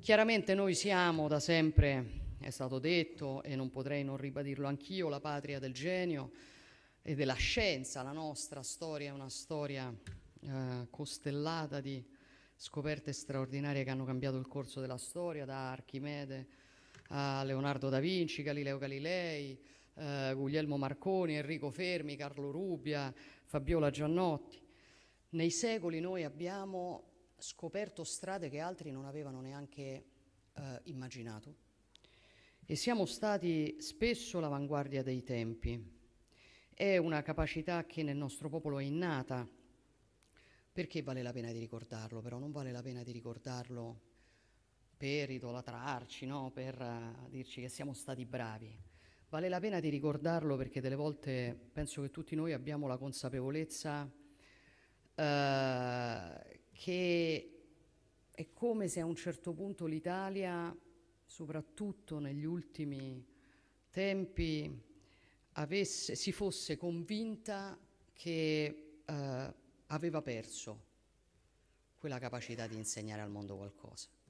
Chiaramente noi siamo da sempre, è stato detto e non potrei non ribadirlo anch'io, la patria del genio e della scienza, la nostra storia è una storia eh, costellata di scoperte straordinarie che hanno cambiato il corso della storia, da Archimede a Leonardo da Vinci, Galileo Galilei, eh, Guglielmo Marconi, Enrico Fermi, Carlo Rubbia, Fabiola Giannotti. Nei secoli noi abbiamo scoperto strade che altri non avevano neanche eh, immaginato e siamo stati spesso l'avanguardia dei tempi. È una capacità che nel nostro popolo è innata. Perché vale la pena di ricordarlo? Però non vale la pena di ricordarlo per idolatrarci, no? per uh, dirci che siamo stati bravi. Vale la pena di ricordarlo perché delle volte penso che tutti noi abbiamo la consapevolezza uh, che è come se a un certo punto l'Italia, soprattutto negli ultimi tempi, avesse, si fosse convinta che eh, aveva perso quella capacità di insegnare al mondo qualcosa.